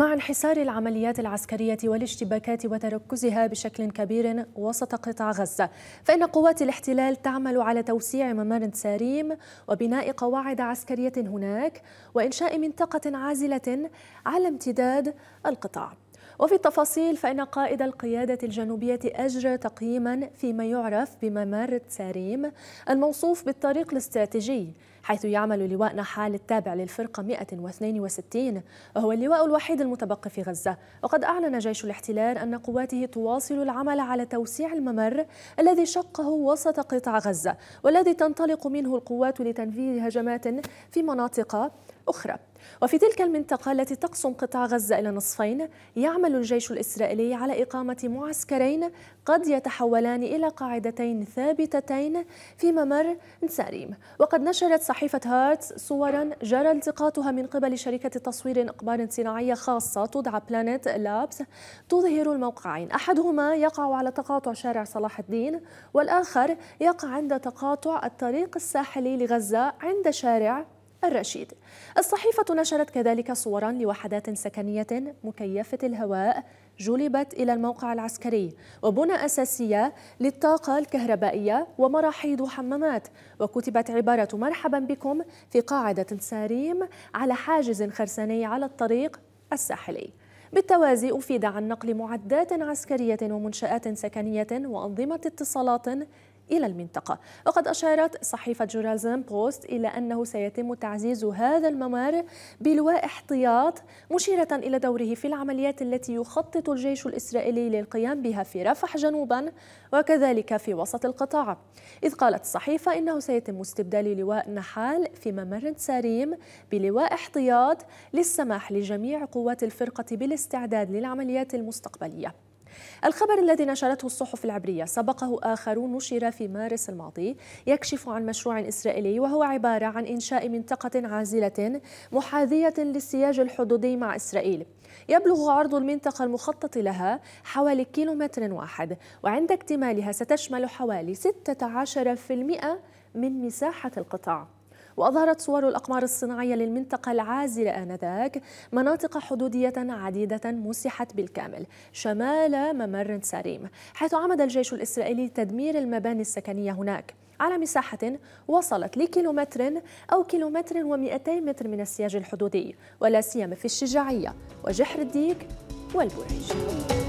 مع انحسار العمليات العسكرية والاشتباكات وتركزها بشكل كبير وسط قطاع غزة فإن قوات الاحتلال تعمل على توسيع ممر ساريم وبناء قواعد عسكرية هناك وإنشاء منطقة عازلة على امتداد القطاع وفي التفاصيل فإن قائد القيادة الجنوبية أجرى تقييما فيما يعرف بممر تساريم الموصوف بالطريق الاستراتيجي حيث يعمل لواء نحال التابع للفرقة 162 وهو اللواء الوحيد المتبقي في غزة وقد أعلن جيش الاحتلال أن قواته تواصل العمل على توسيع الممر الذي شقه وسط قطاع غزة والذي تنطلق منه القوات لتنفيذ هجمات في مناطق أخرى وفي تلك المنطقة التي تقسم قطاع غزة إلى نصفين يعمل الجيش الإسرائيلي على إقامة معسكرين قد يتحولان إلى قاعدتين ثابتتين في ممر نساريم وقد نشرت صحيفة هارتس صورا جرى التقاطها من قبل شركة تصوير أقمار صناعية خاصة تدعى بلانيت لابس تظهر الموقعين أحدهما يقع على تقاطع شارع صلاح الدين والآخر يقع عند تقاطع الطريق الساحلي لغزة عند شارع الرشيد الصحيفة نشرت كذلك صورا لوحدات سكنية مكيفة الهواء جلبت إلى الموقع العسكري وبنى أساسية للطاقة الكهربائية ومراحيض وحمامات وكتبت عبارة مرحبا بكم في قاعدة ساريم على حاجز خرساني على الطريق الساحلي بالتوازي أفيد عن نقل معدات عسكرية ومنشآت سكنية وأنظمة اتصالات إلى المنطقة وقد أشارت صحيفة جورالزن بوست إلى أنه سيتم تعزيز هذا الممر بلواء احتياط مشيرة إلى دوره في العمليات التي يخطط الجيش الإسرائيلي للقيام بها في رفح جنوبا وكذلك في وسط القطاع إذ قالت الصحيفة إنه سيتم استبدال لواء نحال في ممر ساريم بلواء احتياط للسماح لجميع قوات الفرقة بالاستعداد للعمليات المستقبلية الخبر الذي نشرته الصحف العبرية سبقه آخر نشر في مارس الماضي يكشف عن مشروع إسرائيلي وهو عبارة عن إنشاء منطقة عازلة محاذية للسياج الحدودي مع إسرائيل يبلغ عرض المنطقة المخطط لها حوالي كيلومتر واحد وعند اكتمالها ستشمل حوالي 16% من مساحة القطاع وأظهرت صور الأقمار الصناعية للمنطقة العازلة آنذاك مناطق حدودية عديدة مسحت بالكامل شمال ممر ساريم حيث عمد الجيش الإسرائيلي تدمير المباني السكنية هناك على مساحة وصلت لكيلومتر أو كيلومتر ومئتي متر من السياج الحدودي ولا سيما في الشجاعية وجحر الديك والبرج